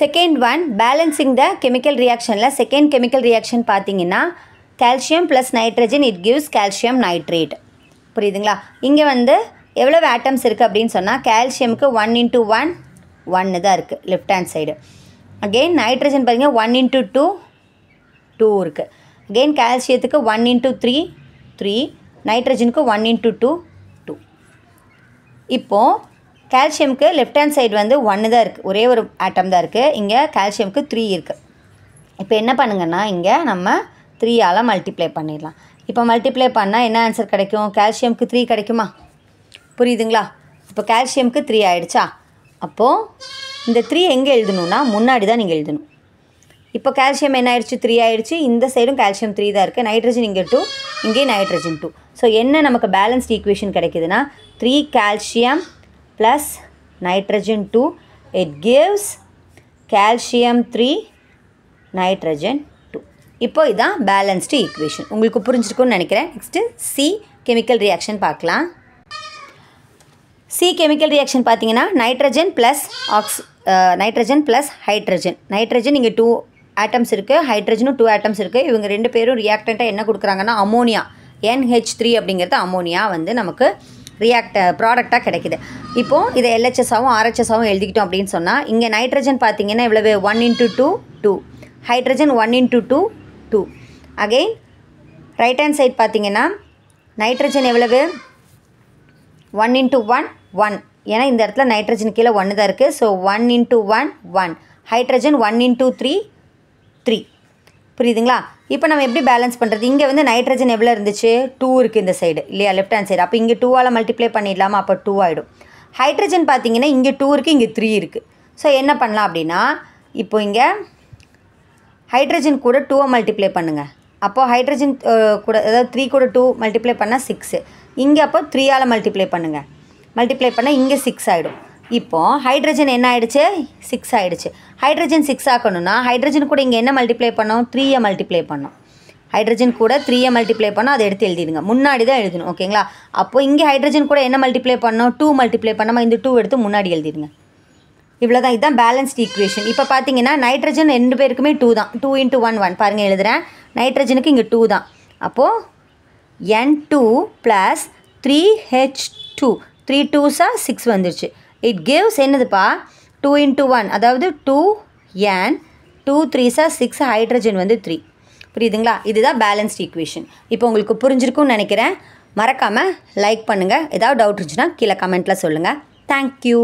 second one balancing the chemical ரியாக்ஷனில் second chemical reaction பார்த்தீங்கன்னா calcium plus nitrogen it gives calcium nitrate புரியுதுங்களா இங்கே வந்து எவ்வளோ ஆட்டம்ஸ் இருக்குது அப்படின்னு சொன்னால் கால்சியமுக்கு ஒன் இன்ட்டு ஒன் ஒன்று தான் இருக்குது left hand side again nitrogen பார்த்தீங்கன்னா ஒன் இன்ட்டு டூ டூ இருக்குது அகெயின் கால்சியத்துக்கு ஒன் இன்ட்டு த்ரீ த்ரீ நைட்ரஜனுக்கு ஒன் இன்ட்டு டூ டூ இப்போது கால்சியமுக்கு லெஃப்ட் ஹேண்ட் சைடு வந்து ஒன்று தான் இருக்குது ஒரே ஒரு ஆட்டம் தான் இருக்குது இங்கே கால்சியமுக்கு த்ரீ இருக்குது இப்போ என்ன பண்ணுங்கன்னா இங்கே நம்ம த்ரீயால் மல்டிப்ளை பண்ணிடலாம் இப்போ மல்டிப்ளை பண்ணால் என்ன ஆன்சர் கிடைக்கும் கால்சியமுக்கு த்ரீ கிடைக்குமா புரியுதுங்களா இப்போ கால்சியமுக்கு த்ரீ ஆகிடுச்சா அப்போது இந்த த்ரீ எங்கே எழுதணுன்னா முன்னாடி தான் நீங்கள் எழுதணும் இப்போ கால்சியம் என்ன ஆயிடுச்சு த்ரீ ஆயிடுச்சு இந்த சைடும் கால்சியம் த்ரீ தான் இருக்குது நைட்ரஜன் இங்கே டூ இங்கேயும் நைட்ரஜன் டூ ஸோ என்ன நமக்கு பேலன்ஸ்ட் ஈக்குவேஷன் கிடைக்குதுன்னா three calcium plus nitrogen 2 it gives calcium 3 nitrogen 2 இப்போ இதான் பேலன்ஸ்டு equation உங்களுக்கு புரிந்திருக்கும் நினைக்கிறேன் நெக்ஸ்ட்டு சி கெமிக்கல் ரியாக்ஷன் பார்க்கலாம் சி கெமிக்கல் ரியாக்ஷன் பார்த்தீங்கன்னா நைட்ரஜன் ப்ளஸ் ஆக்ஸ் நைட்ரஜன் ப்ளஸ் ஹைட்ரஜன் நைட்ரஜன் இங்கே டூ ஆட்டம்ஸ் இருக்குது ஹைட்ரஜனும் டூ ஆட்டம்ஸ் இருக்குது இவங்க ரெண்டு பேரும் reactant என்ன கொடுக்குறாங்கன்னா அமோனியா என்ஹெச் த்ரீ அப்படிங்கிறது அமோனியா வந்து நமக்கு ரியாக்ட் ப்ராடக்டாக uh, கிடைக்குது இப்போது இதை எல்ஹெச்எஸாகவும் ஆர்ஹெச்எஸாகவும் எழுதிக்கிட்டோம் அப்படின்னு சொன்னால் இங்கே நைட்ரஜன் பார்த்தீங்கன்னா இவ்வளவு one into two two hydrogen one into two two again right hand side பார்த்தீங்கன்னா நைட்ரஜன் எவ்வளவு ஒன் இன்ட்டு ஒன் ஒன் ஏன்னா இந்த இடத்துல நைட்ரஜன் கீழே ஒன்று தான் இருக்குது so one into one one hydrogen one into three three புரியுதுங்களா இப்போ நம்ம எப்படி பேலன்ஸ் பண்ணுறது இங்கே வந்து நைட்ரஜன் எவ்வளோ இருந்துச்சு டூ இருக்குது இந்த சைடு இல்லையா லெஃப்ட் ஹேண்ட் சைடு அப்போ இங்கே டூவால் மல்டிப்ளை பண்ணிடலாமா அப்போ டூ ஆகிடும் ஹைட்ரஜன் பார்த்தீங்கன்னா இங்கே டூ இருக்குது இங்கே த்ரீ இருக்குது ஸோ என்ன பண்ணலாம் அப்படின்னா இப்போ இங்கே ஹைட்ரஜன் கூட டூவை மல்டிப்ளை பண்ணுங்கள் அப்போது ஹைட்ரஜன் கூட அதாவது த்ரீ கூட டூ மல்டிப்ளை பண்ணால் சிக்ஸு இங்கே அப்போ த்ரீயால் மல்டிப்ளை பண்ணுங்கள் மல்டிப்ளை பண்ணால் இங்கே சிக்ஸ் ஆகிடும் இப்போது ஹைட்ரஜன் என்ன ஆகிடுச்சு சிக்ஸ் ஆகிடுச்சு ஹைட்ரஜன் சிக்ஸ் ஆக்கணும்னா ஹைட்ரஜன் கூட இங்கே என்ன மல்டிப்ளை பண்ணோம் த்ரீயை மல்டிப்ளை பண்ணோம் ஹைட்ரஜன் கூட த்ரீயை மல்டிப்ளை பண்ணோம் அதை எடுத்து எழுதிடுங்க முன்னாடி தான் எழுதணும் ஓகேங்களா அப்போது இங்கே ஹைட்ரஜன் கூட என்ன மல்டிப்ளை பண்ணோம் டூ மல்டிப்ளை பண்ணாமல் இந்த டூ எடுத்து முன்னாடி எழுதிடுங்க இவ்வளோ தான் இதுதான் பேலன்ஸ்ட் ஈக்குவேஷன் இப்போ பார்த்தீங்கன்னா நைட்ரஜன் ரெண்டு பேருக்குமே டூ தான் டூ இன்ட்டு ஒன் ஒன் பாருங்கள் எழுதுகிறேன் நைட்ரஜனுக்கு இங்கே டூ தான் அப்போது N two plus three H two three டூஸாக சிக்ஸ் வந்துருச்சு இட் கிவ்ஸ் என்னதுப்பா டூ இன்ட்டு ஒன் அதாவது டூ என் டூ த்ரீஸாக சிக்ஸ் ஹைட்ரஜன் வந்து த்ரீ புரியுதுங்களா இதுதான் பேலன்ஸ்ட் ஈக்குவேஷன் இப்போ உங்களுக்கு புரிஞ்சிருக்கும்னு நினைக்கிறேன் மறக்காமல் லைக் பண்ணுங்கள் ஏதாவது டவுட் இருந்துச்சுன்னா கீழே கமெண்ட்டில் சொல்லுங்கள் தேங்க்யூ